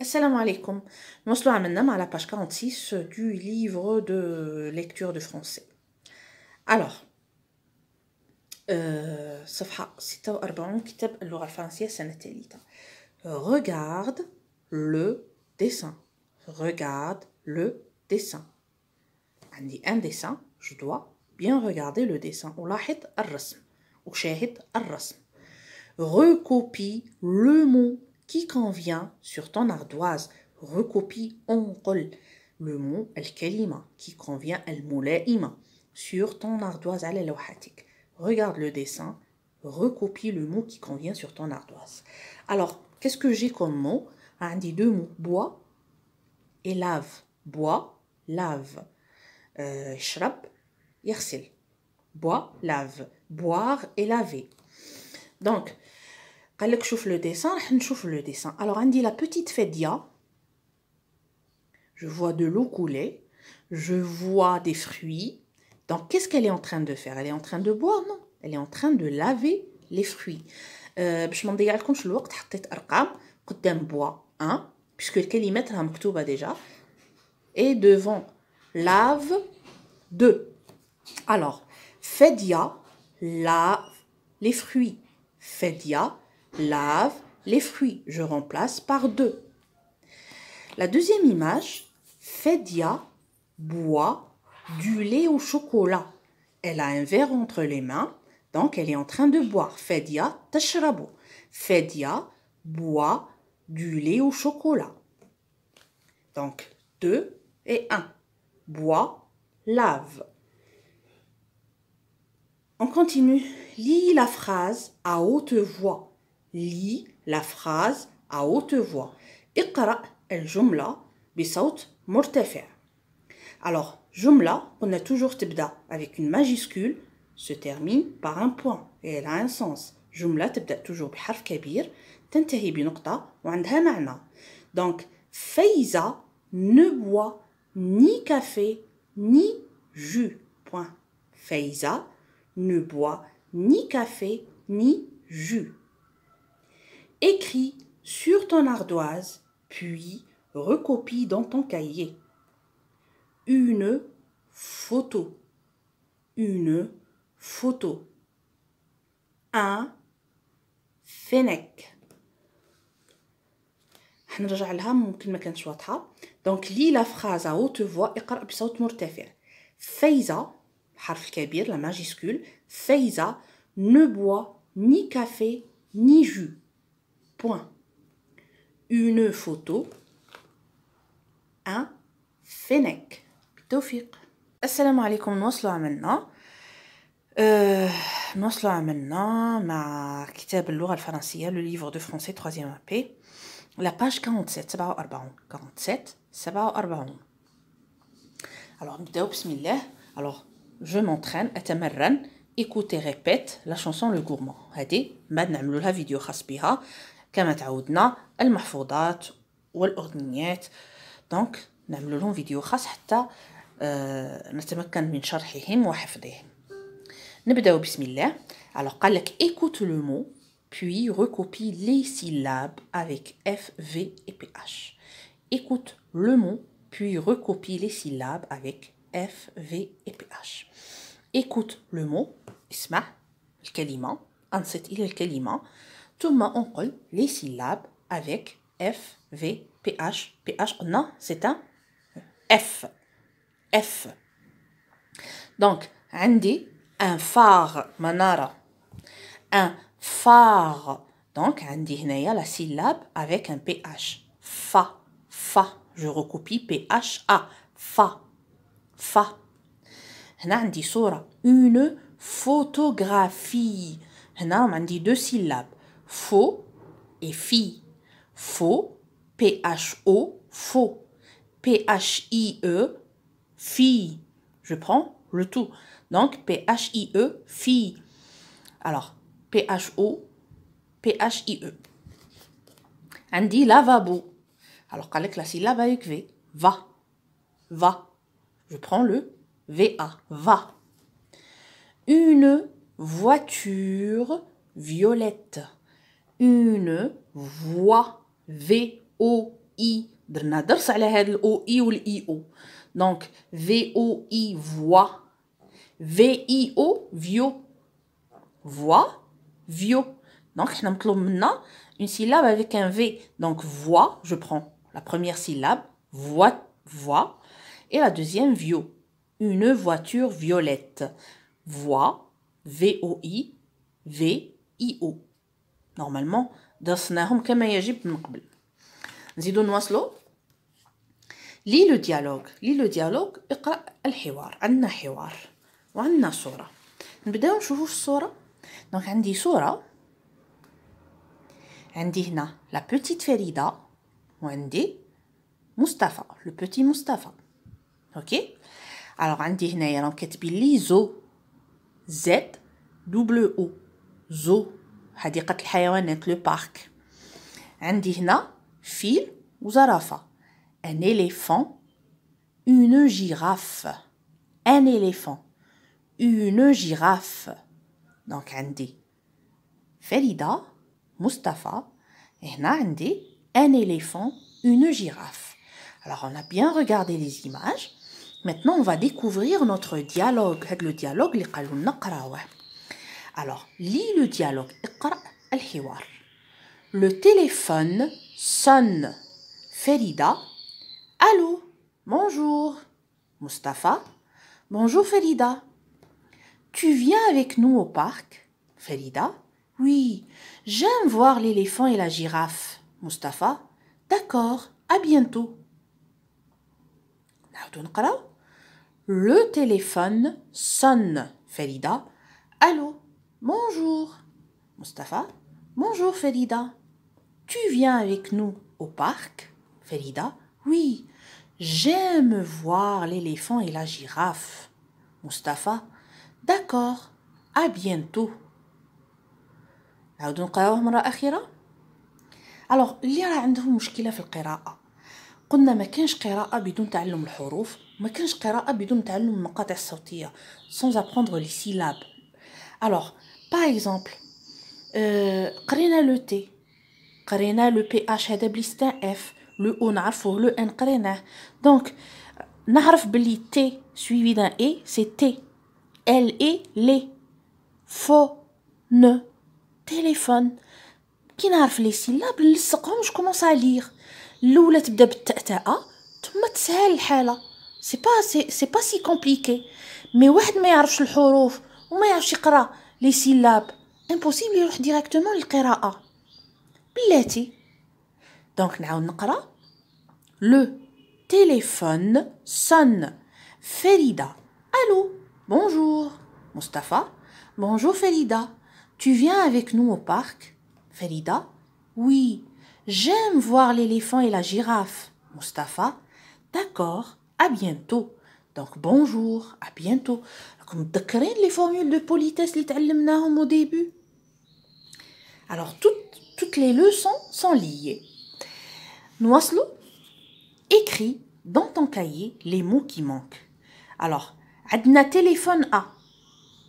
Assalamu alaikum. Nous sommes maintenant à la page 46 du livre de lecture de français. Alors, euh, Regarde le dessin. Regarde le dessin. On dit Un dessin, je dois bien regarder le dessin. Recopie le mot qui convient sur ton ardoise. Recopie en col le mot al-kalima qui convient al-mulaima sur ton ardoise à la Regarde le dessin, recopie le mot qui convient sur ton ardoise. Alors, qu'est-ce que j'ai comme mot On ah, dit deux mots, bois et lave. Bois, lave. Euh, yersil. Bois, lave. Boire et laver. Donc, قال لك شوف لو dessin. راح نشوف لو petite je vois de l'eau couler je vois des fruits donc qu'est-ce qu'elle est en train de faire elle est en train de boire non elle est en train de laver les fruits Je euh, باش ما نضيعلكمش الوقت حطيت ارقام قدام boit, 1 puisque الكلمات راها مكتوبه déjà. et devant lave 2 alors fedia lave les fruits fedia lave, les fruits, je remplace par deux. La deuxième image, Fedia boit du lait au chocolat. Elle a un verre entre les mains, donc elle est en train de boire. Fedia tashrabo. Fedia boit du lait au chocolat. Donc deux et un. Bois, lave. On continue. Lis la phrase à haute voix lis la phrase à haute voix. اقرأ الجملة بصوت مرتفع. Alors, jumla, on a toujours tibda avec une majuscule, se termine par un point et elle a un sens. Jumla », tebda toujours بحرف كبير تنتهي بنقطة وعندها معنى. Donc, Faiza ne boit ni café ni jus. Point. Faiza ne boit ni café ni jus. Écris sur ton ardoise, puis recopie dans ton cahier. Une photo. Une photo. Un. Fenek. Donc, lis la phrase à haute voix et je vais vous donner un peu de la majuscule, Feiza ne boit ni café ni jus. Point. Une photo. Un fennec. Tofiq. Assalamu alaikum, nous sommes maintenant. Euh, nous maintenant ma Kitab al Francia, le livre de français 3e AP. La page 47, ça va 47, ça va Alors, oh, bismillah. Alors, je m'entraîne, à et répète la chanson Le Gourmand. Hadi, maintenant, la vidéo, raspira. كما تعودنا المحفوظات والاغنيات دونك نعملوا لهم فيديو خاص حتى نتمكن من شرحهم وحفظهم بسم écoute le mot puis recopie les syllabes avec F, V et PH. Écoute le mot, puis recopie les syllabes avec F, V et PH. Écoute le mot, isma, الكلمة, انصت إلى tout monde colle les syllabes avec F, V, PH. PH, non, c'est un F. F. Donc, عندي un phare, manara. Un phare. Donc, عندي هنايا la syllabe avec un PH. Fa, fa. Je recopie PH A Fa, fa. هنا عندي Une photographie. هنا dit deux syllabes faux et fille. Faux, P-H-O, faux. P-H-I-E, fille. Je prends le tout. Donc, P-H-I-E, fille. Alors, P-H-O, P-H-I-E. Andy lavabo. Alors, qu'elle la syllabe avec V. Va. Va. Je prends le VA. Va. Une voiture violette voix V-O-I. On درنا درس على i الاو e donc v o i v v i o v i vio vio Donc, une syllabe avec un V. Donc voix, je prends la première syllabe, voix, voix, et la deuxième vio. Une voiture violette. Voix, V-O-I, V-I-O. نورمالمون درسناهم كما يجب من قبل نزيدو نواصلو لي لو ديالوغ لي لو ديالوغ اقرا الحوار عندنا حوار وعندنا صوره نبداو نشوفو الصوره دونك عندي صوره عندي هنا لا بوتيت فريدا وعندي مصطفى لو بوتي مصطفى اوكي الوغ عندي هنايا راهم كاتبين لي زو زد دبليو او زو حديقة الحيوانات لو un fil ou فيل وزرافة Un éléphant une girafe un éléphant une girafe دونك عندي فريدة مصطفى هنا عندي un éléphant une girafe alors on a bien regardé les images maintenant on va découvrir notre dialogue le dialogue اللي قالوا لنا alors lis le dialogue le téléphone sonne. Ferida. Allô Bonjour. Mustapha. Bonjour Ferida. Tu viens avec nous au parc Ferida. Oui, j'aime voir l'éléphant et la girafe. Mustapha. D'accord, à bientôt. Le téléphone sonne. Ferida. Allô Bonjour. Mustapha. Bonjour Felida. Tu viens avec nous au parc Felida. Oui, j'aime voir l'éléphant et la girafe. Mustapha. D'accord, à bientôt. نعاودو نقراوه مرة أخيرة الوغ اللي راه عندهم مشكلة في القراءة قلنا ما كانش قراءة بدون تعلم الحروف ما كانش قراءة بدون تعلم المقاطع الصوتية sans apprendre les syllabes alors par exemple Euh, قرينا لو تي قرينا لو بي اش هذا بليستان اف لو او نعرفوه لو ان قريناه دونك نعرف بلي تي سويفي دان اي سي تي ال اي لي فو نو تيليفون كي نعرف لي سيلاب نلصقهم جو كومونس ا ليغ الاولى تبدا بالتأتأة ثم تسهل الحاله سي با سي سي با سي كومبليكي مي واحد ما يعرفش الحروف وما يعرفش يقرا لي سيلاب Impossible de directement le lecture. Donc Le téléphone sonne. Ferida, Allô. Bonjour. Mustafa. Bonjour Ferida. Tu viens avec nous au parc. Ferida Oui. J'aime voir l'éléphant et la girafe. Mustafa. D'accord. À bientôt. Donc bonjour. À bientôt. Vous vous vu les formules de politesse que nous avons au début? Alors, toutes les leçons sont liées. Nous avons écrit dans ton cahier les mots qui manquent. Alors, Adna a téléphone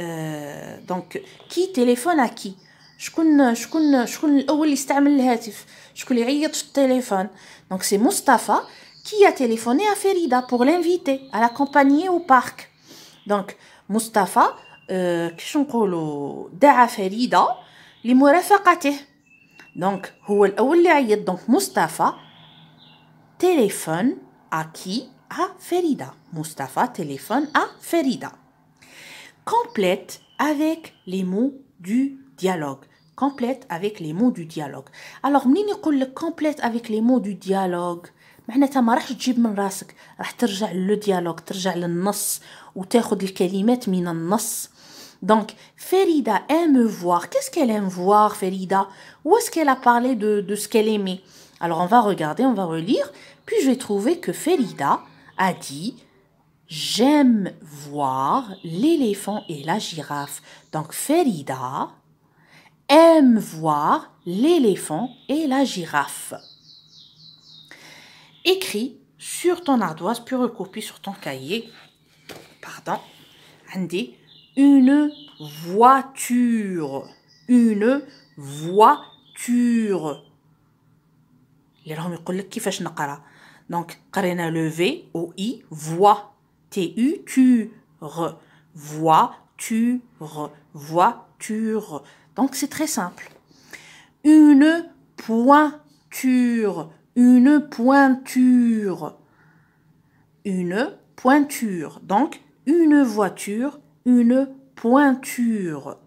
euh, à. Donc, qui téléphone à qui? Je ne sais pas si c'est le téléphone. Donc, c'est Mustapha qui a téléphoné à Ferida pour l'inviter à l'accompagner au parc. Donc, Mustafa, كيفاش نقولوا دعا فريده لمرافقته دونك هو الاول à qui À Ferida. Mustafa téléphone à Ferida. Complète avec les mots du dialogue. Complète avec les mots du dialogue. Alors, le complète avec les mots du dialogue. Donc, Ferida aime voir. Qu'est-ce qu'elle aime voir, Ferida Où est-ce qu'elle a parlé de ce qu'elle aimait Alors, on va regarder, on va relire. Puis, je vais trouver que Ferida a dit J'aime voir l'éléphant et la girafe. Donc, Ferida aime voir l'éléphant et la girafe écris sur ton ardoise, puis recopie sur ton cahier, pardon, Andy, une voiture. Une voiture. Les gens me disent Donc, Karina le V, O, I, voix. T, U, tu, re. Voiture. Voiture. Donc, c'est très simple. Une pointure une pointure. Une pointure. Donc, une voiture, une pointure.